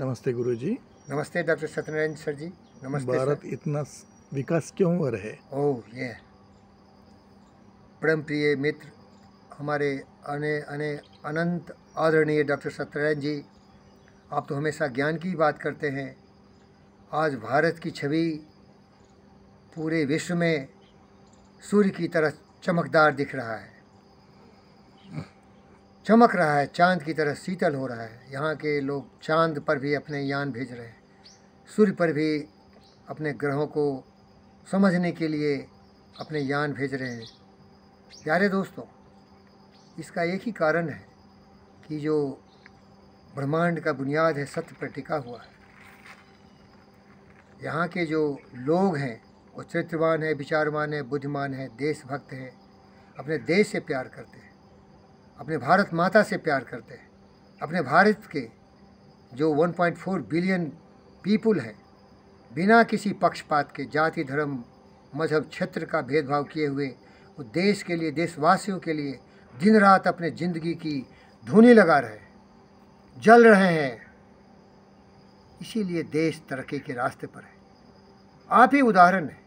नमस्ते गुरु जी नमस्ते डॉक्टर सत्यनारायण सर जी नमस्ते भारत इतना विकास क्यों हो रहे ओह ये परम प्रिय मित्र हमारे अने अने अनंत आदरणीय डॉक्टर सत्यनारायण जी आप तो हमेशा ज्ञान की बात करते हैं आज भारत की छवि पूरे विश्व में सूर्य की तरह चमकदार दिख रहा है चमक रहा है चांद की तरह शीतल हो रहा है यहाँ के लोग चांद पर भी अपने यान भेज रहे हैं सूर्य पर भी अपने ग्रहों को समझने के लिए अपने यान भेज रहे हैं प्यारे दोस्तों इसका एक ही कारण है कि जो ब्रह्मांड का बुनियाद है सत्य पर टिका हुआ है यहाँ के जो लोग हैं वो चरित्रवान है विचारवान है बुद्धिमान है देशभक्त हैं अपने देश से प्यार करते हैं अपने भारत माता से प्यार करते हैं अपने भारत के जो 1.4 बिलियन पीपुल हैं बिना किसी पक्षपात के जाति धर्म मजहब क्षेत्र का भेदभाव किए हुए वो देश के लिए देशवासियों के लिए दिन रात अपने ज़िंदगी की धुनी लगा रहे जल रहे हैं इसीलिए देश तरक्की के रास्ते पर है आप ही उदाहरण हैं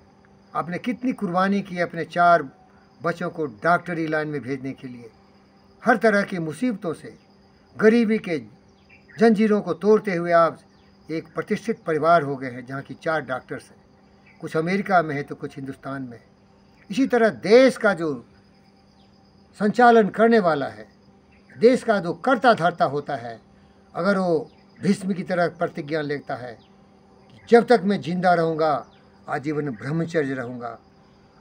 आपने कितनी कुर्बानी की अपने चार बच्चों को डॉक्टरी लाइन में भेजने के लिए हर तरह की मुसीबतों से गरीबी के जंजीरों को तोड़ते हुए आप एक प्रतिष्ठित परिवार हो गए हैं जहाँ की चार डॉक्टर्स हैं कुछ अमेरिका में है तो कुछ हिंदुस्तान में है इसी तरह देश का जो संचालन करने वाला है देश का जो कर्ता धरता होता है अगर वो भीष्म की तरह प्रतिज्ञा लेता है कि जब तक मैं जिंदा रहूँगा आजीवन ब्रह्मचर्य रहूँगा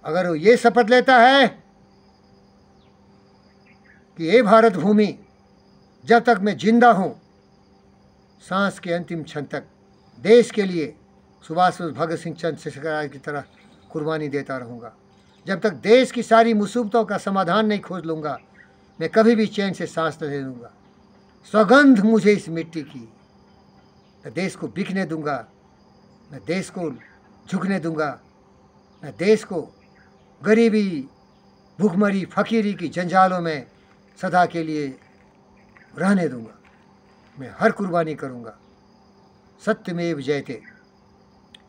अगर वो ये शपथ लेता है कि हे भारत भूमि जब तक मैं जिंदा हूँ सांस के अंतिम क्षण तक देश के लिए सुभाष भगत सिंह चंद्रशेखर की तरह कुर्बानी देता रहूँगा जब तक देश की सारी मुसीबतों का समाधान नहीं खोज लूँगा मैं कभी भी चैन से सांस न ले लूँगा सौगंध मुझे इस मिट्टी की मैं देश को बिकने दूंगा मैं देश को झुकने दूंगा मैं देश को गरीबी भुखमरी फकीरी की जंजालों में सदा के लिए रहने दूंगा मैं हर कुर्बानी करूंगा में जयते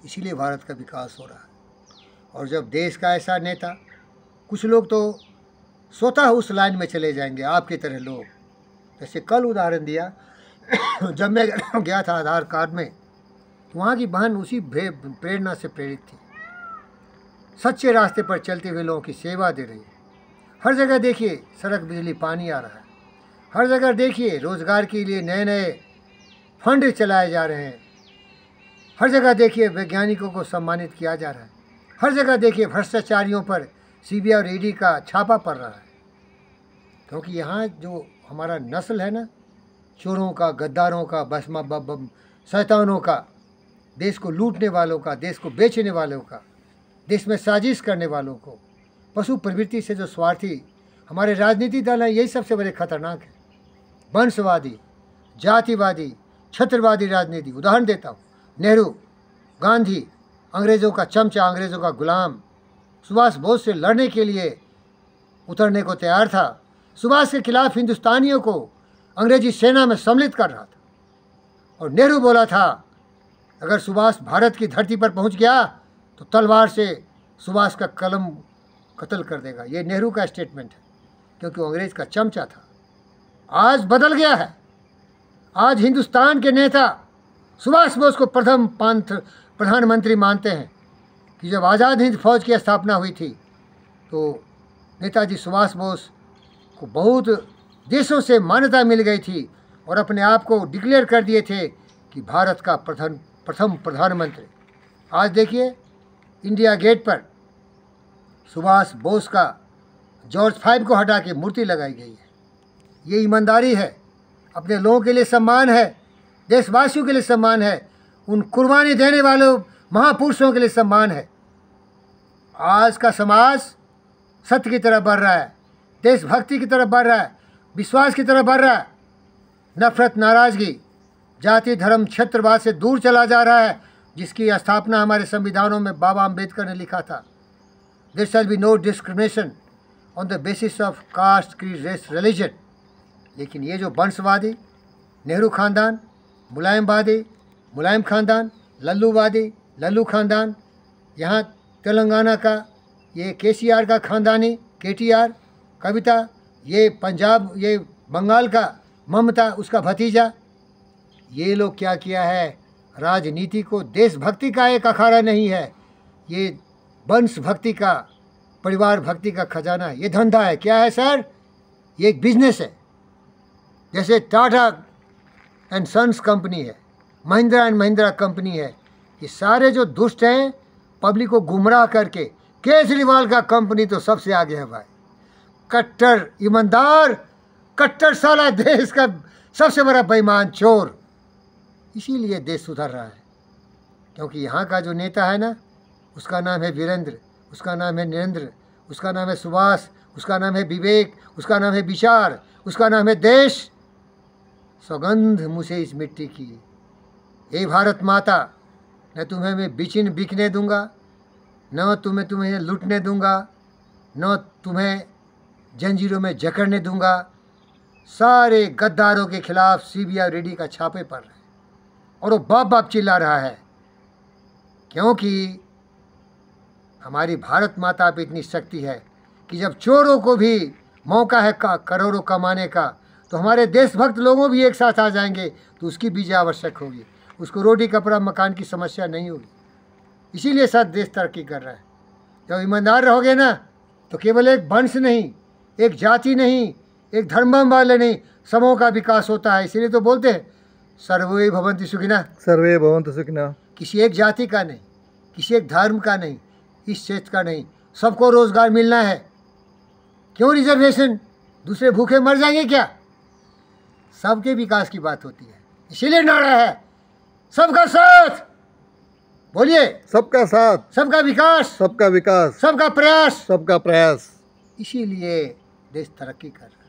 इसीलिए भारत का विकास हो रहा है और जब देश का ऐसा नेता कुछ लोग तो स्वतः उस लाइन में चले जाएंगे आपकी तरह लोग जैसे कल उदाहरण दिया जब मैं गया था आधार कार्ड में तो वहाँ की बहन उसी प्रेरणा से प्रेरित थी सच्चे रास्ते पर चलते हुए लोगों की सेवा दे रही है हर जगह देखिए सड़क बिजली पानी आ रहा है हर जगह देखिए रोज़गार के लिए नए नए फंड चलाए जा रहे हैं हर जगह देखिए वैज्ञानिकों को सम्मानित किया जा रहा है हर जगह देखिए भ्रष्टाचारियों पर आई और ई का छापा पड़ रहा है क्योंकि तो यहाँ जो हमारा नस्ल है ना चोरों का गद्दारों का बसमा बब शैतानों का देश को लूटने वालों का देश को बेचने वालों का देश में साजिश करने वालों को पशु प्रवृत्ति से जो स्वार्थी हमारे राजनीतिक दल हैं यही सबसे बड़े खतरनाक है वंशवादी जातिवादी छत्रवादी राजनीति उदाहरण देता हूँ नेहरू गांधी अंग्रेज़ों का चमचा अंग्रेज़ों का गुलाम सुभाष बोस से लड़ने के लिए उतरने को तैयार था सुभाष के खिलाफ हिंदुस्तानियों को अंग्रेजी सेना में सम्मिलित कर रहा था और नेहरू बोला था अगर सुभाष भारत की धरती पर पहुंच गया तो तलवार से सुभाष का कलम कत्ल कर देगा ये नेहरू का स्टेटमेंट है क्योंकि वो अंग्रेज़ का चमचा था आज बदल गया है आज हिंदुस्तान के नेता सुभाष बोस को प्रथम पंथ प्रधानमंत्री मानते हैं कि जब आज़ाद हिंद फौज की स्थापना हुई थी तो नेताजी सुभाष बोस को बहुत देशों से मान्यता मिल गई थी और अपने आप को डिक्लेयर कर दिए थे कि भारत का प्रथम प्रथम प्रधानमंत्री आज देखिए इंडिया गेट पर सुभाष बोस का जॉर्ज फाइव को हटा के मूर्ति लगाई गई है ये ईमानदारी है अपने लोगों के लिए सम्मान है देशवासियों के लिए सम्मान है उन कुर्बानी देने वाले महापुरुषों के लिए सम्मान है आज का समाज सत्य की तरफ बढ़ रहा है देशभक्ति की तरफ बढ़ रहा है विश्वास की तरफ बढ़ रहा है नफरत नाराज़गी जाति धर्म क्षेत्रवाद से दूर चला जा रहा है जिसकी स्थापना हमारे संविधानों में बाबा अम्बेडकर ने लिखा था there shall be no discrimination on the basis of caste, creed, race, religion. लेकिन ये जो वंशवादी नेहरू खानदान मुलायमवादी मुलायम खानदान लल्लूवादी लल्लू खानदान यहाँ तेलंगाना का ये केसीआर का खानदानी केटीआर कविता ये पंजाब ये बंगाल का ममता उसका भतीजा ये लोग क्या किया है राजनीति को देशभक्ति का एक अखाड़ा नहीं है ये वंश भक्ति का परिवार भक्ति का खजाना है ये धंधा है क्या है सर ये एक बिजनेस है जैसे टाटा एंड सन्स कंपनी है महिंद्रा एंड महिंद्रा कंपनी है ये सारे जो दुष्ट हैं पब्लिक को गुमराह करके केजरीवाल का कंपनी तो सबसे आगे है भाई कट्टर ईमानदार कट्टर साला देश का सबसे बड़ा बेईमान चोर इसीलिए देश सुधर रहा है क्योंकि यहाँ का जो नेता है ना उसका नाम है वीरेंद्र उसका नाम है नरेंद्र उसका नाम है सुभाष उसका नाम है विवेक उसका नाम है विचार उसका नाम है देश सौगंध मुझे इस मिट्टी की हे भारत माता न तुम्हें मैं बिचिन बिकने दूंगा न तुम्हें तुम्हें लूटने दूंगा न तुम्हें जंजीरों में जकड़ने दूंगा सारे गद्दारों के खिलाफ सीबीआई रेडी का छापे पड़ रहे और वो बाप बाप चिल्ला रहा है क्योंकि हमारी भारत माता पर इतनी शक्ति है कि जब चोरों को भी मौका है का, करोड़ों कमाने का तो हमारे देशभक्त लोगों भी एक साथ आ जाएंगे तो उसकी बीजा आवश्यक होगी उसको रोटी कपड़ा मकान की समस्या नहीं होगी इसीलिए सर देश तरक्की कर रहा है जब ईमानदार रहोगे ना तो केवल एक वंश नहीं एक जाति नहीं एक धर्म वाले नहीं समूह का विकास होता है इसीलिए तो बोलते हैं सर्वे भवंत सुखिना सर्वे भवंत सुखिना किसी एक जाति का नहीं किसी एक धर्म का नहीं इस क्षेत्र का नहीं सबको रोज़गार मिलना है क्यों रिजर्वेशन दूसरे भूखे मर जाएंगे क्या सबके विकास की बात होती है इसीलिए नारा है सबका साथ बोलिए सबका साथ सबका विकास सबका विकास सबका प्रयास सबका प्रयास इसीलिए देश तरक्की कर रहा है